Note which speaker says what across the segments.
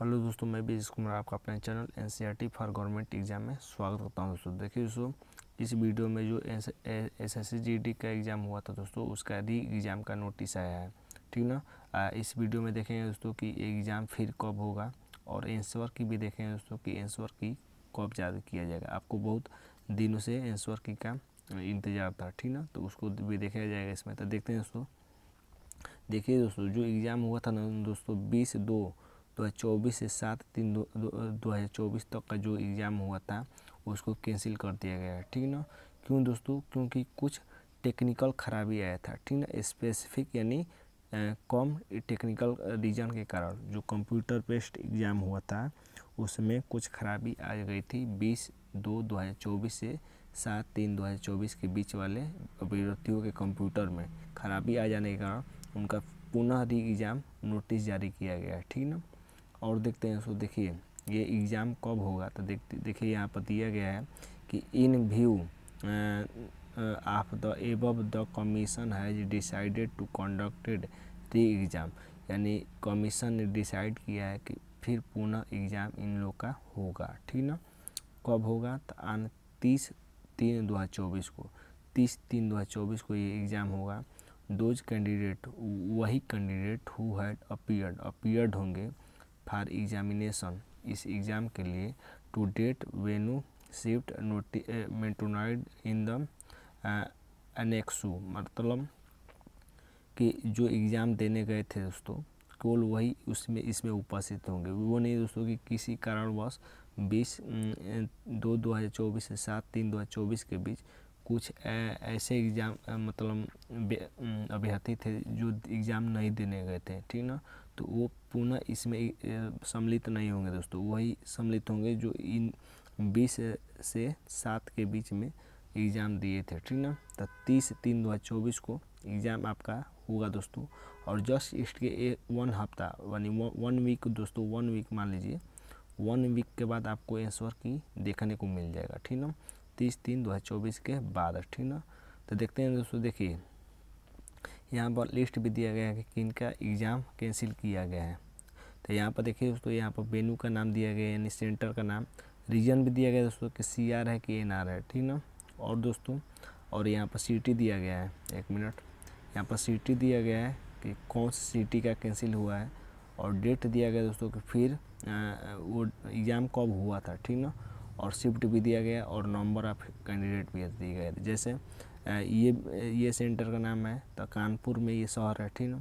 Speaker 1: hello दोस्तों मैं भी कुमार आपका अपना channel N C R T for government exam में स्वागत करता हूं दोस्तों देखिए दोस्तों इस वीडियो में जो S S C G D का एग्ज़ाम हुआ था दोस्तों उसका री एग्ज़ाम का नोटिस आया है ठीक ना आ, इस वीडियो में देखेंगे दोस्तों कि एग्ज़ाम फिर कब होगा और एंसवर की भी देखेंगे दोस्तों कि एंसवर की कब जारी किया जाएगा आपको बहुत दिनों से एंसवर की का इंतज़ार था ठीक ना तो उसको भी देखा जाएगा इसमें तो देखते हैं दोस्तों देखिए दोस्तों जो एग्ज़ाम हुआ था ना दोस्तों बीस दो दो हज़ार चौबीस से सात तीन दो दो हज़ार चौबीस तक का जो एग्ज़ाम हुआ था उसको कैंसिल कर दिया गया है ठीक ना क्यों दोस्तों क्योंकि कुछ टेक्निकल खराबी आया था ठीक ना स्पेसिफिक यानी कम टेक्निकल रीजन के कारण जो कंप्यूटर बेस्ड एग्ज़ाम हुआ था उसमें कुछ खराबी आ गई थी बीस दो दो हज़ार चौबीस से सात तीन दो हज़ार चौबीस के बीच वाले अभ्यर्थियों के कंप्यूटर में खराबी आ जाने के कारण उनका पुनः री एग्ज़ाम नोटिस जारी किया गया है ठीक ना और देखते हैं सो देखिए ये एग्ज़ाम कब होगा तो देखते देखिए यहाँ पर दिया गया है कि in view of the above the commission has decided to conducted re exam यानी कमीशन ने डिसाइड किया है कि फिर पुनः एग्ज़ाम इन लोग का होगा ठीक ना कब होगा तो आन तीस तीन दो हज़ार चौबीस को तीस तीन दो हज़ार चौबीस को ये एग्ज़ाम होगा दोज कैंडिडेट वही candidate who had appeared appeared होंगे फॉर एग्जामिनेशन इस एग्ज़ाम के लिए टू डेट वेनू शिफ्ट नोटि मेटोनाइड इन द एनेक्सू मतलब कि जो एग्ज़ाम देने गए थे दोस्तों केवल वही उसमें इसमें उपस्थित होंगे वो नहीं दोस्तों कि किसी कारणवश बीस दो दो हज़ार चौबीस से सात तीन दो हज़ार चौबीस के बीच कुछ ऐसे एग्ज़ाम मतलब अभ्यर्थी थे जो एग्ज़ाम नहीं देने गए थे ठीक ना तो वो पुनः इसमें सम्मिलित नहीं होंगे दोस्तों वही सम्मिलित होंगे जो इन बीस से सात के बीच में एग्ज़ाम दिए थे ठीक ना तो तीस तीन दो हज़ार चौबीस को एग्ज़ाम आपका होगा दोस्तों और जस्ट इस्ट के एक वन हफ्ता यानी वन वीक दोस्तों वन वीक मान लीजिए वन वीक के बाद आपको आंसर की देखने को मिल जाएगा ठीक ना तीस तीन दो हज़ार चौबीस के बाद ठीक ना तो देखते हैं दोस्तों देखिए यहाँ पर लिस्ट भी दिया गया है कि किन का एग्ज़ाम कैंसिल किया गया है तो यहाँ पर देखिए दोस्तों यहाँ पर बेनू का नाम दिया गया यानी सेंटर का नाम रीजन भी दिया गया दोस्तों कि सी आर है कि एन आर है ठीक ना और दोस्तों और यहाँ पर सिटी दिया गया है एक मिनट यहाँ पर सिटी दिया गया है कि कौन सी सिटी का कैंसिल हुआ है और डेट दिया गया दोस्तों कि फिर वो एग्ज़ाम कब हुआ था ठीक ना और शिफ्ट भी दिया गया और नंबर ऑफ कैंडिडेट भी दिए गए जैसे ये ये सेंटर का नाम है तो कानपुर में ये शहर है ठीक ना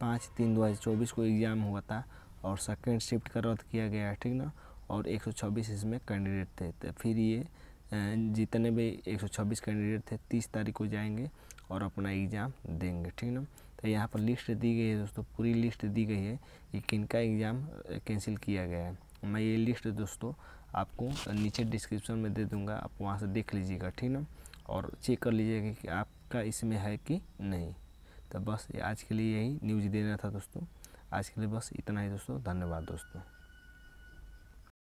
Speaker 1: पाँच तीन दो हज़ार चौबीस को एग्ज़ाम हुआ था और सेकेंड शिफ्ट का रद्द किया गया है ठीक ना और एक सौ छब्बीस इसमें कैंडिडेट थे तो फिर ये जितने भी एक सौ छब्बीस कैंडिडेट थे तीस तारीख को जाएंगे और अपना एग्ज़ाम देंगे ठीक ना तो यहाँ पर लिस्ट दी गई है दोस्तों पूरी लिस्ट दी गई है कि किनका एग्ज़ाम कैंसिल किया गया है मैं ये लिस्ट दोस्तों आपको नीचे डिस्क्रिप्शन में दे दूँगा आप वहाँ से देख लीजिएगा ठीक ना और चेक कर लीजिएगा कि आपका इसमें है कि नहीं तो बस आज के लिए यही न्यूज़ देना था दोस्तों आज के लिए बस इतना ही दोस्तों धन्यवाद दोस्तों